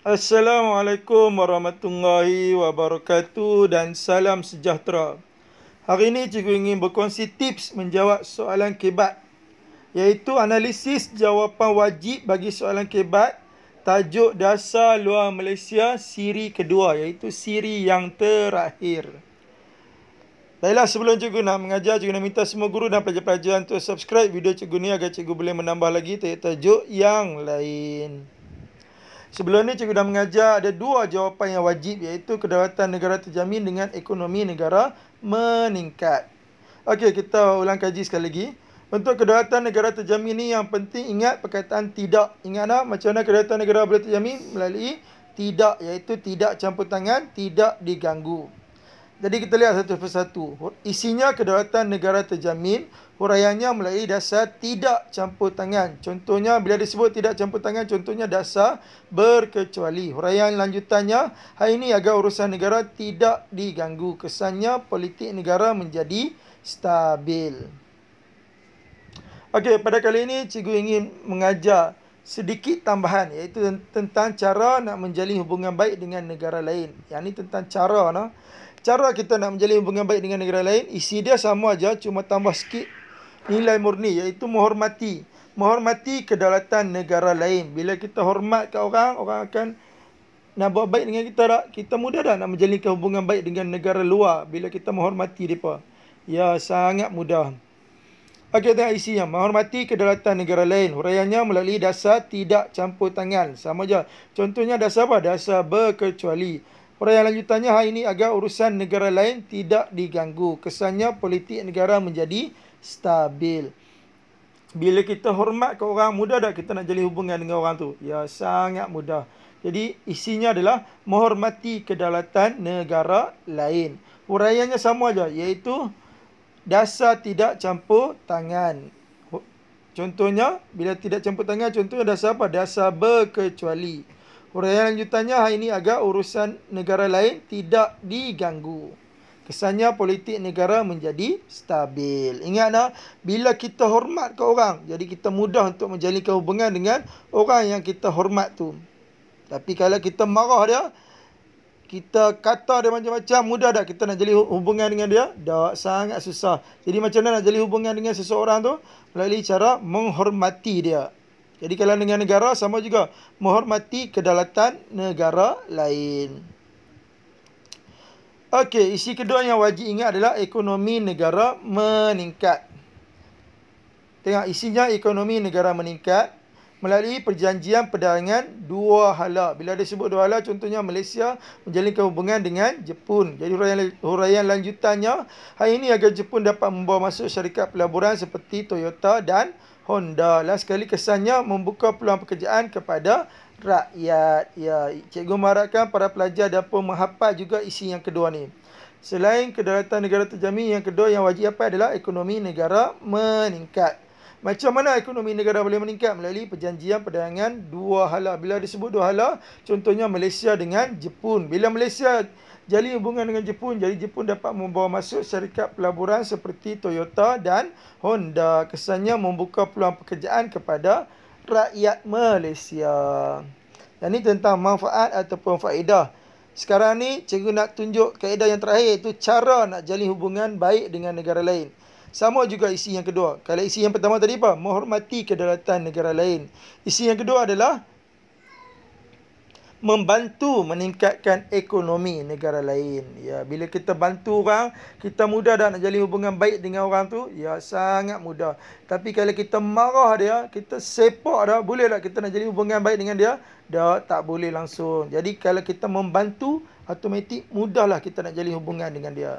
Assalamualaikum warahmatullahi wabarakatuh dan salam sejahtera. Hari ini cikgu ingin berkongsi tips menjawab soalan kebat iaitu analisis jawapan wajib bagi soalan kebat tajuk dasar luar Malaysia siri kedua iaitu siri yang terakhir. Baiklah sebelum cikgu nak mengajar cikgu nak minta semua guru dan pelajar-pelajar untuk subscribe video cikgu ni agar cikgu boleh menambah lagi tajuk-tajuk yang lain. Sebelum ni cikgu dah mengajar ada dua jawapan yang wajib iaitu kedaulatan negara terjamin dengan ekonomi negara meningkat. Okey, kita ulang kaji sekali lagi. Untuk kedaulatan negara terjamin ni yang penting ingat perkataan tidak. Ingatlah macam mana kedaulatan negara boleh terjamin melalui tidak iaitu tidak campur tangan, tidak diganggu. Jadi kita lihat satu persatu. Isinya kedaulatan negara terjamin. Huraiannya melalui dasar tidak campur tangan. Contohnya, bila disebut tidak campur tangan, contohnya dasar berkecuali. Huraian lanjutannya, hari ini agar urusan negara tidak diganggu. Kesannya, politik negara menjadi stabil. Okey, pada kali ini cikgu ingin mengajar sedikit tambahan iaitu tentang cara nak menjalin hubungan baik dengan negara lain. Yang ni tentang cara no? Cara kita nak menjalin hubungan baik dengan negara lain, isi dia sama aja cuma tambah sikit nilai murni iaitu menghormati. Menghormati kedaulatan negara lain. Bila kita hormat ke orang, orang akan nak buat baik dengan kita tak? Kita mudah dah nak menjalin hubungan baik dengan negara luar bila kita menghormati mereka. Ya, sangat mudah. Agenda IC yang menghormati kedaulatan negara lain huraiannya melalui dasar tidak campur tangan sama je contohnya dasar apa dasar berkecuali huraian lanjutannya hari ini agar urusan negara lain tidak diganggu kesannya politik negara menjadi stabil bila kita hormat ke orang muda dah kita nak jalin hubungan dengan orang tu ya sangat mudah jadi isinya adalah menghormati kedaulatan negara lain huraiannya sama aja iaitu dasar tidak campur tangan. Contohnya, bila tidak campur tangan, contohnya dasar apa? Dasar berkecuali. Huraian lanjutannya, hari ini agar urusan negara lain tidak diganggu. Kesannya politik negara menjadi stabil. Ingat Ingatlah, bila kita hormat ke orang, jadi kita mudah untuk menjalinkan hubungan dengan orang yang kita hormat tu. Tapi kalau kita marah dia, kita kata dia macam-macam mudah dah kita nak jadi hubungan dengan dia dah sangat susah jadi macam mana nak jadi hubungan dengan seseorang tu melalui cara menghormati dia jadi kalau dengan negara sama juga menghormati kedaulatan negara lain Okey, isi kedua yang wajib ingat adalah ekonomi negara meningkat. Tengok isinya ekonomi negara meningkat melalui perjanjian perdagangan dua hala. Bila ada sebut dua hala, contohnya Malaysia menjalinkan hubungan dengan Jepun. Jadi huraian, huraian lanjutannya, hari ini agar Jepun dapat membawa masuk syarikat pelaburan seperti Toyota dan Honda. Last sekali kesannya membuka peluang pekerjaan kepada rakyat. Ya, cikgu mengharapkan para pelajar dapat menghafal juga isi yang kedua ni. Selain kedaulatan negara terjamin, yang kedua yang wajib apa adalah ekonomi negara meningkat. Macam mana ekonomi negara boleh meningkat melalui perjanjian perdagangan dua hala. Bila disebut dua hala, contohnya Malaysia dengan Jepun. Bila Malaysia jalin hubungan dengan Jepun, jadi Jepun dapat membawa masuk syarikat pelaburan seperti Toyota dan Honda. Kesannya membuka peluang pekerjaan kepada rakyat Malaysia. Dan ini tentang manfaat ataupun faedah. Sekarang ni cikgu nak tunjuk kaedah yang terakhir iaitu cara nak jalin hubungan baik dengan negara lain. Sama juga isi yang kedua. Kalau isi yang pertama tadi apa? Menghormati kedaulatan negara lain. Isi yang kedua adalah membantu meningkatkan ekonomi negara lain. Ya, bila kita bantu orang, kita mudah dah nak jalin hubungan baik dengan orang tu, ya sangat mudah. Tapi kalau kita marah dia, kita sepak dah, boleh tak kita nak jalin hubungan baik dengan dia? Dah tak boleh langsung. Jadi kalau kita membantu, automatik mudahlah kita nak jalin hubungan dengan dia.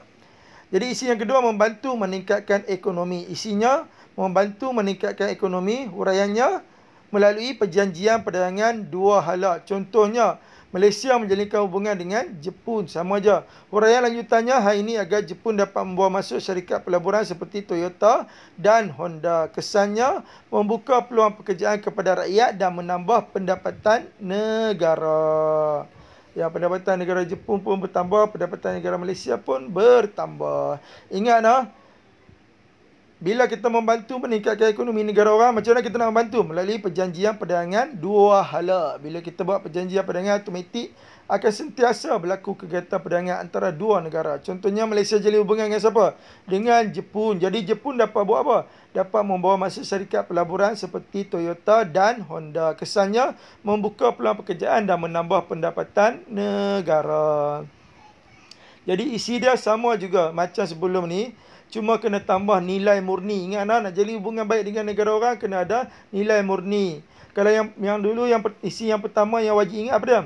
Jadi isi yang kedua membantu meningkatkan ekonomi. Isinya membantu meningkatkan ekonomi huraiannya melalui perjanjian perdagangan dua hala. Contohnya Malaysia menjalinkan hubungan dengan Jepun sama aja. Huraian lanjutannya hari ini agar Jepun dapat membawa masuk syarikat pelaburan seperti Toyota dan Honda. Kesannya membuka peluang pekerjaan kepada rakyat dan menambah pendapatan negara. Ya, pendapatan negara Jepun pun bertambah, pendapatan negara Malaysia pun bertambah. Ingat ha? Bila kita membantu meningkatkan ekonomi negara orang, macam mana kita nak membantu? Melalui perjanjian perdagangan dua hala. Bila kita buat perjanjian perdagangan automatik, akan sentiasa berlaku kegiatan perdagangan antara dua negara. Contohnya Malaysia jalin hubungan dengan siapa? Dengan Jepun. Jadi Jepun dapat buat apa? Dapat membawa masuk syarikat pelaburan seperti Toyota dan Honda. Kesannya membuka peluang pekerjaan dan menambah pendapatan negara. Jadi isi dia sama juga macam sebelum ni. Cuma kena tambah nilai murni. Ingat anak, nak jalin hubungan baik dengan negara orang, kena ada nilai murni. Kalau yang yang dulu, yang isi yang pertama yang wajib ingat apa dia?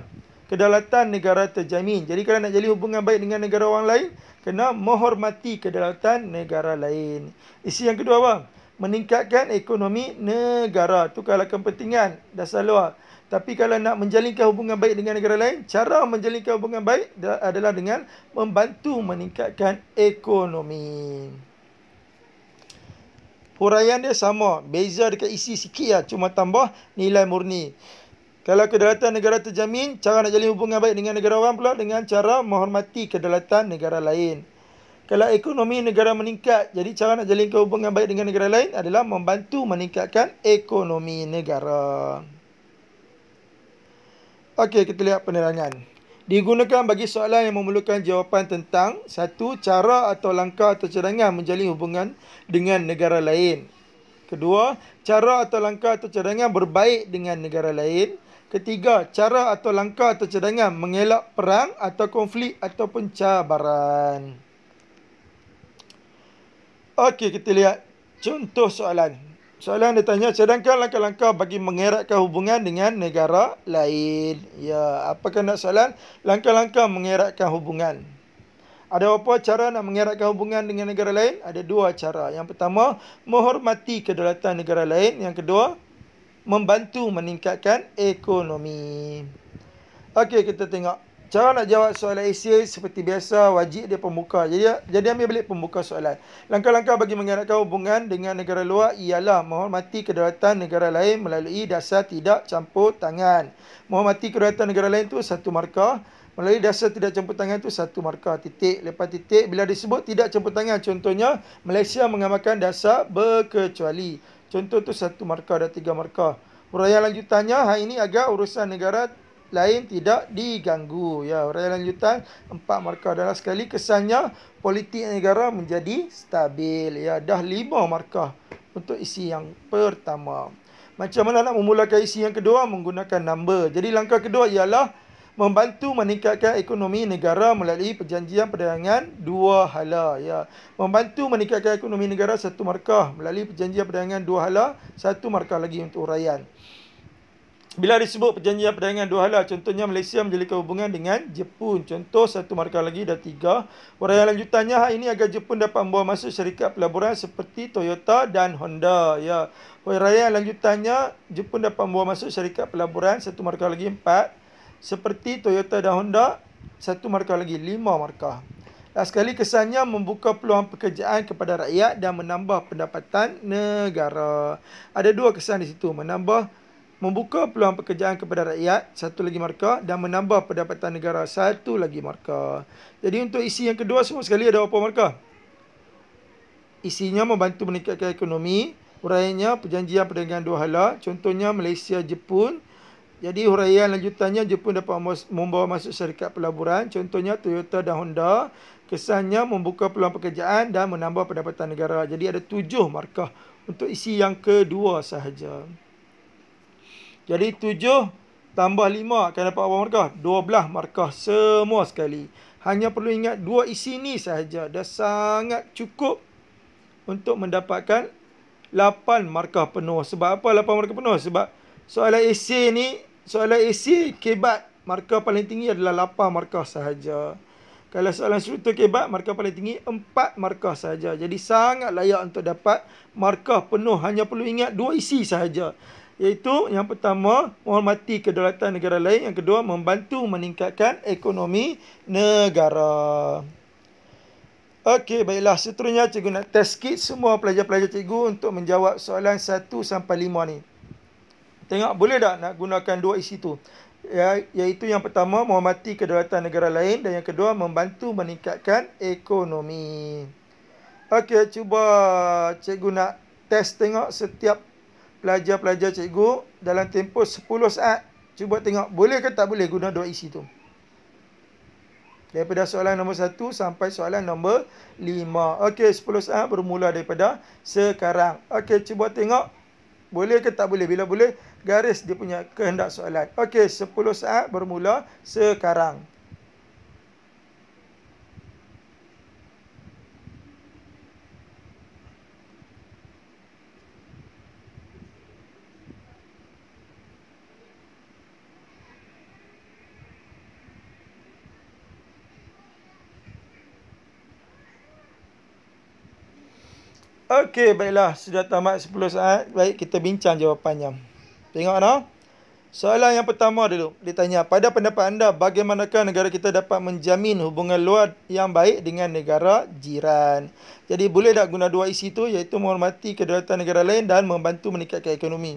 kedaulatan negara terjamin. Jadi kalau nak jadi hubungan baik dengan negara orang lain, kena menghormati kedaulatan negara lain. Isi yang kedua apa? Meningkatkan ekonomi negara. Itu kalau kepentingan dasar luar. Tapi kalau nak menjalinkan hubungan baik dengan negara lain, cara menjalinkan hubungan baik adalah dengan membantu meningkatkan ekonomi. Huraian dia sama. Beza dekat isi sikit lah. Cuma tambah nilai murni. Kalau kedaulatan negara terjamin, cara nak jalin hubungan baik dengan negara orang pula dengan cara menghormati kedaulatan negara lain. Kalau ekonomi negara meningkat, jadi cara nak jalin hubungan baik dengan negara lain adalah membantu meningkatkan ekonomi negara. Okey, kita lihat penerangan. Digunakan bagi soalan yang memerlukan jawapan tentang satu cara atau langkah atau cadangan menjalin hubungan dengan negara lain. Kedua, cara atau langkah atau cadangan berbaik dengan negara lain. Ketiga, cara atau langkah atau cadangan mengelak perang atau konflik ataupun cabaran. Okey, kita lihat contoh soalan. Soalan dia tanya, cadangkan langkah-langkah bagi mengeratkan hubungan dengan negara lain. Ya, apa kena soalan? Langkah-langkah mengeratkan hubungan. Ada apa cara nak mengeratkan hubungan dengan negara lain? Ada dua cara. Yang pertama, menghormati kedaulatan negara lain. Yang kedua, membantu meningkatkan ekonomi. Okey, kita tengok. Cara nak jawab soalan AC seperti biasa wajib dia pembuka. Jadi jadi ambil balik pembuka soalan. Langkah-langkah bagi mengeratkan hubungan dengan negara luar ialah menghormati kedaulatan negara lain melalui dasar tidak campur tangan. Menghormati kedaulatan negara lain tu satu markah. Melalui dasar tidak campur tangan tu satu markah titik. Lepas titik bila disebut tidak campur tangan contohnya Malaysia mengamalkan dasar berkecuali. Contoh tu satu markah ada tiga markah. Huraian lanjutannya hari ini agak urusan negara lain tidak diganggu. Ya, huraian lanjutan empat markah adalah sekali kesannya politik negara menjadi stabil. Ya, dah lima markah untuk isi yang pertama. Macam mana nak memulakan isi yang kedua menggunakan nombor. Jadi langkah kedua ialah membantu meningkatkan ekonomi negara melalui perjanjian perdagangan dua hala ya membantu meningkatkan ekonomi negara satu markah melalui perjanjian perdagangan dua hala satu markah lagi untuk uraian bila disebut perjanjian perdagangan dua hala, contohnya Malaysia menjalinkan hubungan dengan Jepun. Contoh satu markah lagi dan tiga. Perayaan lanjutannya hari ini agar Jepun dapat membawa masuk syarikat pelaburan seperti Toyota dan Honda. Ya. Perayaan lanjutannya, Jepun dapat membawa masuk syarikat pelaburan satu markah lagi empat seperti Toyota dan Honda, satu markah lagi, lima markah. Last sekali kesannya membuka peluang pekerjaan kepada rakyat dan menambah pendapatan negara. Ada dua kesan di situ, menambah membuka peluang pekerjaan kepada rakyat, satu lagi markah dan menambah pendapatan negara, satu lagi markah. Jadi untuk isi yang kedua semua sekali ada apa markah? Isinya membantu meningkatkan ekonomi, uraiannya perjanjian perdagangan dua hala, contohnya Malaysia Jepun jadi huraian lanjutannya Jepun dapat membawa masuk syarikat pelaburan contohnya Toyota dan Honda kesannya membuka peluang pekerjaan dan menambah pendapatan negara. Jadi ada tujuh markah untuk isi yang kedua sahaja. Jadi tujuh tambah lima akan dapat berapa markah? Dua belah markah semua sekali. Hanya perlu ingat dua isi ni sahaja dah sangat cukup untuk mendapatkan lapan markah penuh. Sebab apa lapan markah penuh? Sebab soalan esei ni soalan AC kebat markah paling tinggi adalah 8 markah sahaja. Kalau soalan struktur kebat markah paling tinggi 4 markah sahaja. Jadi sangat layak untuk dapat markah penuh hanya perlu ingat dua isi sahaja. Iaitu yang pertama menghormati kedaulatan negara lain. Yang kedua membantu meningkatkan ekonomi negara. Okey, baiklah. Seterusnya, cikgu nak test kit semua pelajar-pelajar cikgu untuk menjawab soalan 1 sampai 5 ni tengok boleh tak nak gunakan dua isi tu ya, iaitu yang pertama menghormati kedaulatan negara lain dan yang kedua membantu meningkatkan ekonomi okey cuba cikgu nak test tengok setiap pelajar-pelajar cikgu dalam tempoh 10 saat cuba tengok boleh ke tak boleh guna dua isi tu daripada soalan nombor 1 sampai soalan nombor 5 okey 10 saat bermula daripada sekarang okey cuba tengok boleh ke tak boleh bila boleh garis dia punya kehendak soalan. Okey, 10 saat bermula sekarang. Okey, baiklah. Sudah tamat 10 saat. Baik, kita bincang jawapannya. Tengok nah. Soalan yang pertama dulu ditanya pada pendapat anda bagaimanakah negara kita dapat menjamin hubungan luar yang baik dengan negara jiran? Jadi boleh tak guna dua isi tu iaitu menghormati kedaulatan negara lain dan membantu meningkatkan ekonomi?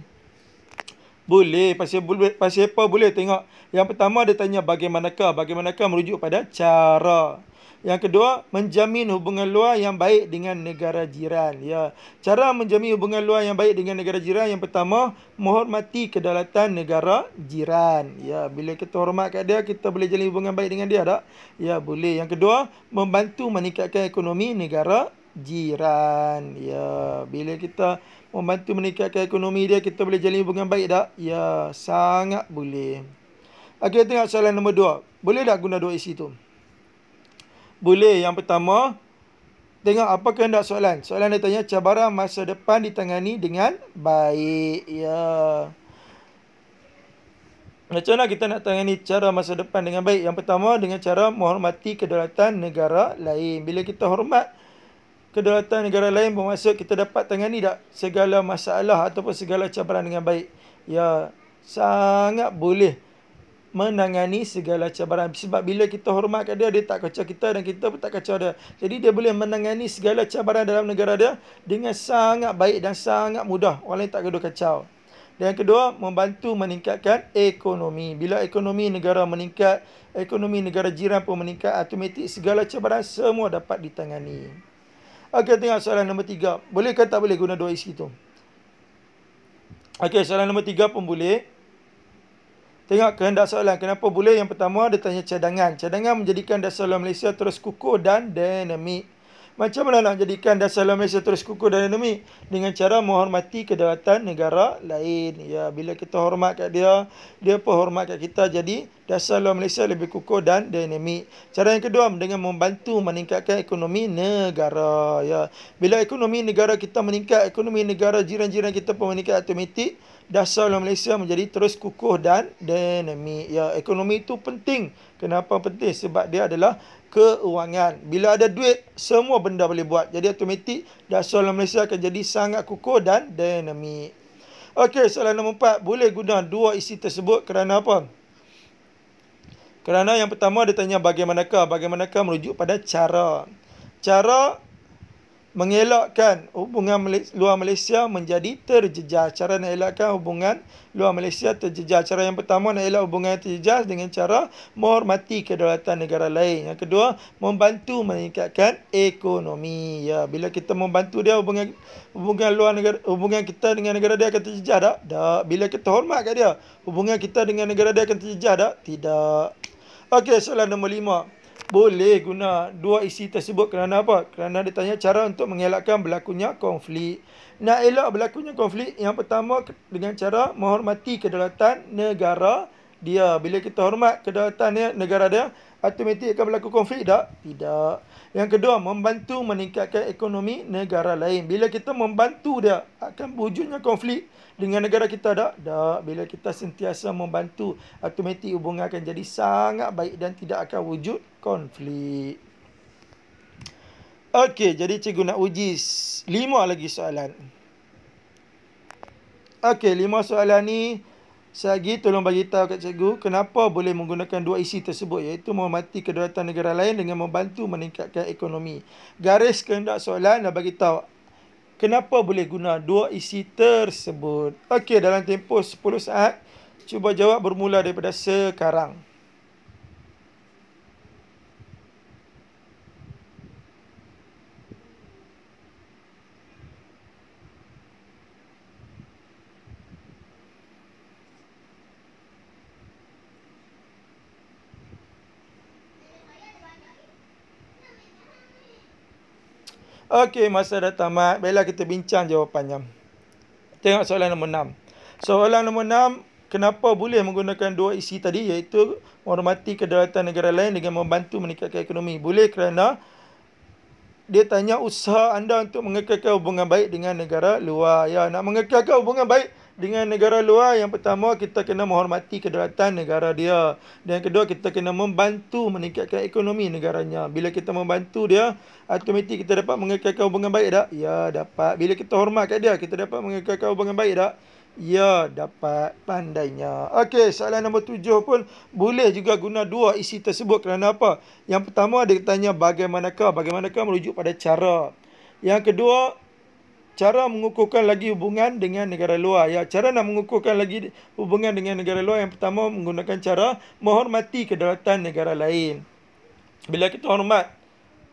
Boleh, pasal, boleh, pasal apa boleh tengok. Yang pertama dia tanya bagaimanakah, bagaimanakah merujuk pada cara. Yang kedua, menjamin hubungan luar yang baik dengan negara jiran. Ya. Cara menjamin hubungan luar yang baik dengan negara jiran yang pertama, menghormati kedaulatan negara jiran. Ya, bila kita hormat kat dia, kita boleh jalin hubungan baik dengan dia tak? Ya, boleh. Yang kedua, membantu meningkatkan ekonomi negara jiran. Ya, bila kita membantu meningkatkan ekonomi dia, kita boleh jalin hubungan baik tak? Ya, sangat boleh. Okey, tengok soalan nombor dua. Boleh tak guna dua isi tu? Boleh yang pertama Tengok apa kehendak soalan Soalan dia tanya cabaran masa depan ditangani dengan baik Ya Macam mana kita nak tangani cara masa depan dengan baik Yang pertama dengan cara menghormati kedaulatan negara lain Bila kita hormat kedaulatan negara lain Bermaksud kita dapat tangani tak segala masalah Ataupun segala cabaran dengan baik Ya sangat boleh menangani segala cabaran. Sebab bila kita hormatkan dia, dia tak kacau kita dan kita pun tak kacau dia. Jadi dia boleh menangani segala cabaran dalam negara dia dengan sangat baik dan sangat mudah. Orang lain tak kena kacau. Dan yang kedua, membantu meningkatkan ekonomi. Bila ekonomi negara meningkat, ekonomi negara jiran pun meningkat, automatik segala cabaran semua dapat ditangani. Okey, tengok soalan nombor tiga. Boleh ke tak boleh guna dua isi itu? Okey, soalan nombor tiga pun boleh. Tengok kehendak soalan. Kenapa boleh? Yang pertama, dia tanya cadangan. Cadangan menjadikan dasar laluan Malaysia terus kukuh dan dinamik. Macam mana nak jadikan dasar laluan Malaysia terus kukuh dan dinamik? Dengan cara menghormati kedaulatan negara lain. Ya, bila kita hormat kat dia, dia pun hormat kat kita. Jadi, dasar laluan Malaysia lebih kukuh dan dinamik. Cara yang kedua, dengan membantu meningkatkan ekonomi negara. Ya, bila ekonomi negara kita meningkat, ekonomi negara jiran-jiran kita pun meningkat automatik dasar orang Malaysia menjadi terus kukuh dan dinamik. Ya, ekonomi itu penting. Kenapa penting? Sebab dia adalah keuangan. Bila ada duit, semua benda boleh buat. Jadi, automatik dasar orang Malaysia akan jadi sangat kukuh dan dinamik. Okey, soalan nombor empat. Boleh guna dua isi tersebut kerana apa? Kerana yang pertama dia tanya bagaimanakah, bagaimanakah merujuk pada cara. Cara mengelakkan hubungan luar Malaysia menjadi terjejas. Cara nak elakkan hubungan luar Malaysia terjejas. Cara yang pertama nak elak hubungan yang terjejas dengan cara menghormati kedaulatan negara lain. Yang kedua, membantu meningkatkan ekonomi. Ya, bila kita membantu dia hubungan hubungan luar negara hubungan kita dengan negara dia akan terjejas tak? Tak. Bila kita hormat kat dia, hubungan kita dengan negara dia akan terjejas tak? Tidak. Okey, soalan nombor lima boleh guna dua isi tersebut kerana apa? Kerana dia tanya cara untuk mengelakkan berlakunya konflik. Nak elak berlakunya konflik, yang pertama dengan cara menghormati kedaulatan negara dia. Bila kita hormat kedaulatan negara dia, automatik akan berlaku konflik tak? Tidak. Yang kedua, membantu meningkatkan ekonomi negara lain. Bila kita membantu dia, akan wujudnya konflik dengan negara kita tak? Tak. Bila kita sentiasa membantu, automatik hubungan akan jadi sangat baik dan tidak akan wujud konflik. Okey, jadi cikgu nak uji lima lagi soalan. Okey, lima soalan ni Sagi tolong bagi tahu kat cikgu kenapa boleh menggunakan dua isi tersebut iaitu menghormati kedaulatan negara lain dengan membantu meningkatkan ekonomi. Garis kehendak soalan dan bagi tahu kenapa boleh guna dua isi tersebut. Okey dalam tempoh 10 saat cuba jawab bermula daripada sekarang. Okey, masa dah tamat. Baiklah kita bincang jawapannya. Tengok soalan nombor 6. Soalan nombor 6, kenapa boleh menggunakan dua isi tadi iaitu menghormati kedaulatan negara lain dengan membantu meningkatkan ekonomi? Boleh kerana dia tanya usaha anda untuk mengekalkan hubungan baik dengan negara luar. Ya, nak mengekalkan hubungan baik dengan negara luar yang pertama kita kena menghormati kedaulatan negara dia dan kedua kita kena membantu meningkatkan ekonomi negaranya bila kita membantu dia automatik kita dapat mengekalkan hubungan baik tak ya dapat bila kita hormat kat dia kita dapat mengekalkan hubungan baik tak ya dapat pandainya okey soalan nombor tujuh pun boleh juga guna dua isi tersebut kerana apa yang pertama dia tanya bagaimanakah bagaimanakah merujuk pada cara yang kedua cara mengukuhkan lagi hubungan dengan negara luar. Ya, cara nak mengukuhkan lagi hubungan dengan negara luar yang pertama menggunakan cara menghormati kedaulatan negara lain. Bila kita hormat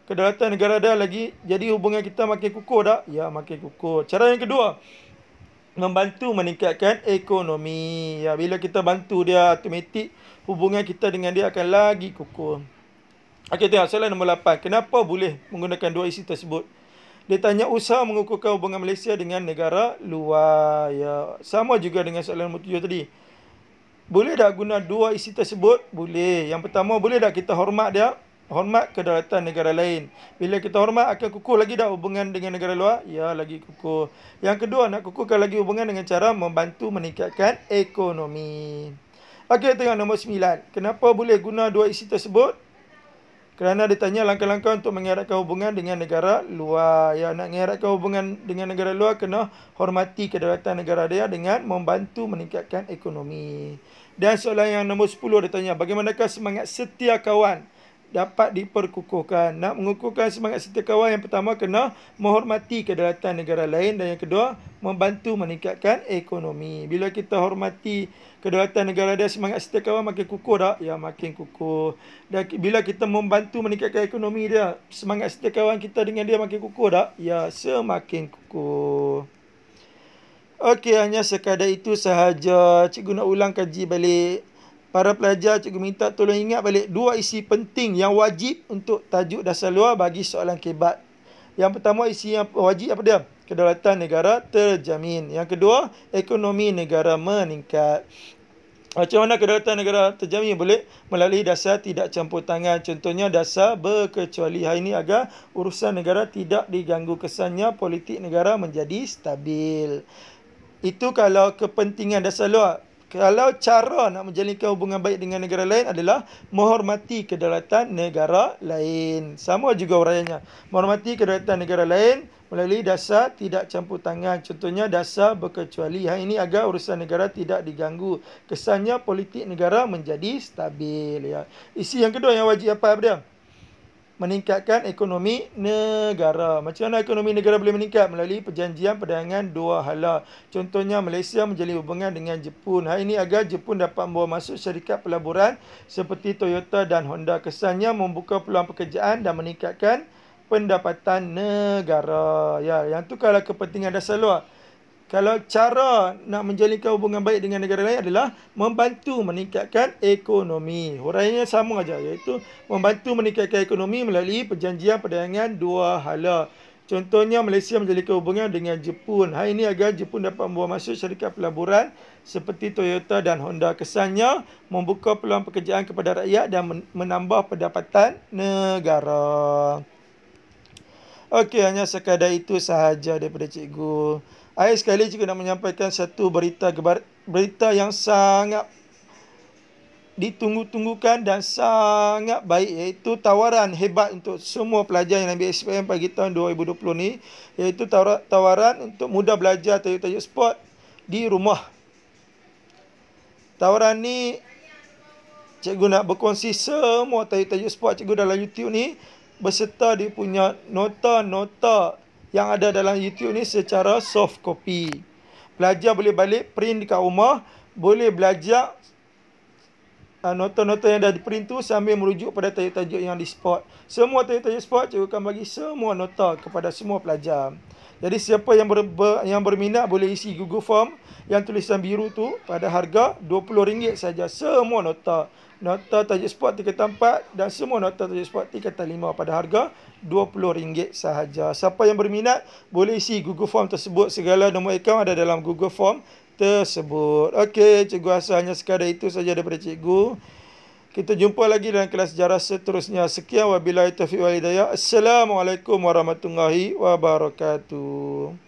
kedaulatan negara dia lagi jadi hubungan kita makin kukuh dah. Ya, makin kukuh. Cara yang kedua membantu meningkatkan ekonomi. Ya, bila kita bantu dia automatik hubungan kita dengan dia akan lagi kukuh. Okey, tengok soalan nombor 8. Kenapa boleh menggunakan dua isi tersebut? Dia tanya usaha mengukuhkan hubungan Malaysia dengan negara luar. Ya. Sama juga dengan soalan nombor tujuh tadi. Boleh tak guna dua isi tersebut? Boleh. Yang pertama, boleh tak kita hormat dia? Hormat kedaulatan negara lain. Bila kita hormat, akan kukuh lagi tak hubungan dengan negara luar? Ya, lagi kukuh. Yang kedua, nak kukuhkan lagi hubungan dengan cara membantu meningkatkan ekonomi. Okey, tengok nombor sembilan. Kenapa boleh guna dua isi tersebut? kerana ditanya langkah-langkah untuk mengeratkan hubungan dengan negara luar. Ya, nak mengeratkan hubungan dengan negara luar kena hormati kedaulatan negara dia dengan membantu meningkatkan ekonomi. Dan soalan yang nombor 10 ditanya, bagaimanakah semangat setia kawan? dapat diperkukuhkan. Nak mengukuhkan semangat setia kawan yang pertama kena menghormati kedaulatan negara lain dan yang kedua membantu meningkatkan ekonomi. Bila kita hormati kedaulatan negara dan semangat setia kawan makin kukuh tak? Ya makin kukuh. Dan bila kita membantu meningkatkan ekonomi dia, semangat setia kawan kita dengan dia makin kukuh tak? Ya semakin kukuh. Okey, hanya sekadar itu sahaja. Cikgu nak ulang kaji balik para pelajar cikgu minta tolong ingat balik dua isi penting yang wajib untuk tajuk dasar luar bagi soalan kebat. Yang pertama isi yang wajib apa dia? Kedaulatan negara terjamin. Yang kedua, ekonomi negara meningkat. Macam mana kedaulatan negara terjamin boleh melalui dasar tidak campur tangan. Contohnya dasar berkecuali hari ini agar urusan negara tidak diganggu kesannya politik negara menjadi stabil. Itu kalau kepentingan dasar luar kalau cara nak menjalinkan hubungan baik dengan negara lain adalah menghormati kedaulatan negara lain. Sama juga urayanya. Menghormati kedaulatan negara lain melalui dasar tidak campur tangan. Contohnya dasar berkecuali. Hal ini agar urusan negara tidak diganggu. Kesannya politik negara menjadi stabil. Ya. Isi yang kedua yang wajib apa, apa dia? meningkatkan ekonomi negara. Macam mana ekonomi negara boleh meningkat? Melalui perjanjian perdagangan dua hala. Contohnya Malaysia menjalin hubungan dengan Jepun. Hari ini agar Jepun dapat membawa masuk syarikat pelaburan seperti Toyota dan Honda. Kesannya membuka peluang pekerjaan dan meningkatkan pendapatan negara. Ya, yang tu kalau kepentingan dasar luar kalau cara nak menjalinkan hubungan baik dengan negara lain adalah membantu meningkatkan ekonomi. Huraiannya sama aja iaitu membantu meningkatkan ekonomi melalui perjanjian perdagangan dua hala. Contohnya Malaysia menjalinkan hubungan dengan Jepun. Hari ini agar Jepun dapat membawa masuk syarikat pelaburan seperti Toyota dan Honda. Kesannya membuka peluang pekerjaan kepada rakyat dan menambah pendapatan negara. Okey, hanya sekadar itu sahaja daripada cikgu. Saya sekali juga nak menyampaikan satu berita berita yang sangat ditunggu-tunggukan dan sangat baik iaitu tawaran hebat untuk semua pelajar yang ambil SPM pagi tahun 2020 ni iaitu tawaran untuk mudah belajar tajuk-tajuk sport di rumah. Tawaran ni cikgu nak berkongsi semua tajuk-tajuk sport cikgu dalam YouTube ni berserta dia punya nota-nota yang ada dalam YouTube ni secara soft copy. Pelajar boleh balik print dekat rumah, boleh belajar Ah, nota-nota yang dah di tu sambil merujuk pada tajuk-tajuk yang di-spot. Semua tajuk-tajuk spot cikgu akan bagi semua nota kepada semua pelajar. Jadi siapa yang ber, ber, yang berminat boleh isi Google Form yang tulisan biru tu pada harga RM20 saja semua nota. Nota tajuk spot tingkat 4 dan semua nota tajuk spot tingkat 5 pada harga RM20 sahaja. Siapa yang berminat boleh isi Google Form tersebut. Segala nombor akaun ada dalam Google Form tersebut. Okey, cikgu asalnya sekadar itu saja daripada cikgu. Kita jumpa lagi dalam kelas sejarah seterusnya. Sekian wabillahi taufiq wal Assalamualaikum warahmatullahi wabarakatuh.